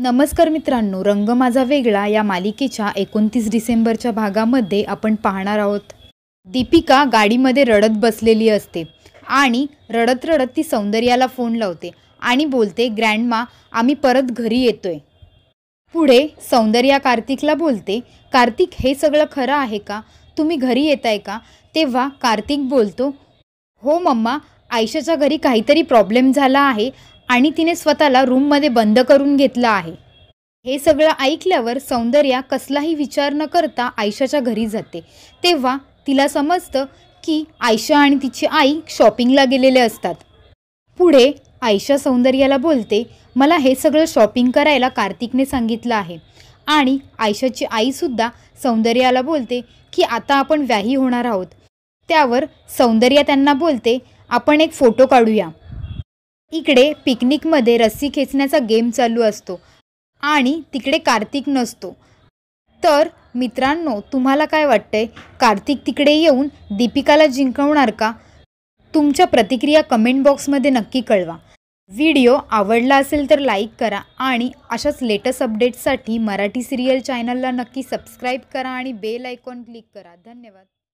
नमस्कार मित्रांनो रंग माझा वेगळा या मालिकेच्या एकोणतीस डिसेंबरच्या भागामध्ये आपण पाहणार आहोत दीपिका गाडीमध्ये रडत बसलेली असते आणि रडत रडत ती सौंदर्याला फोन लावते आणि बोलते ग्रँडमा आम्ही परत घरी येतोय पुढे सौंदर्या कार्तिकला बोलते कार्तिक हे सगळं खरं आहे का तुम्ही घरी येत आहे का तेव्हा कार्तिक बोलतो हो मम्मा आयशाच्या घरी काहीतरी प्रॉब्लेम झाला आहे आणि तिने स्वतःला रूममध्ये बंद करून घेतलं आहे हे सगळं ऐकल्यावर सौंदर्या कसलाही विचार न करता आयशाच्या घरी जाते तेव्हा तिला समजतं की आयशा आणि तिची आई शॉपिंगला गेलेले असतात पुढे आयशा सौंदर्याला बोलते मला हे सगळं शॉपिंग करायला कार्तिकने सांगितलं आहे आणि आयशाची आईसुद्धा सौंदर्याला बोलते की आता आपण व्याही होणार आहोत त्यावर सौंदर्या त्यांना बोलते आपण एक फोटो काढूया इकडे पिकनिकमध्ये रस्सी खेचण्याचा गेम चालू असतो आणि तिकडे कार्तिक नसतो तर मित्रांनो तुम्हाला काय वाटतंय कार्तिक तिकडे येऊन दीपिकाला जिंकवणार का तुमच्या प्रतिक्रिया कमेंट बॉक्समध्ये नक्की कळवा व्हिडिओ आवडला असेल तर लाईक करा आणि अशाच लेटेस्ट अपडेट्ससाठी मराठी सिरियल चॅनलला नक्की सबस्क्राईब करा आणि बेल आयकॉन क्लिक करा धन्यवाद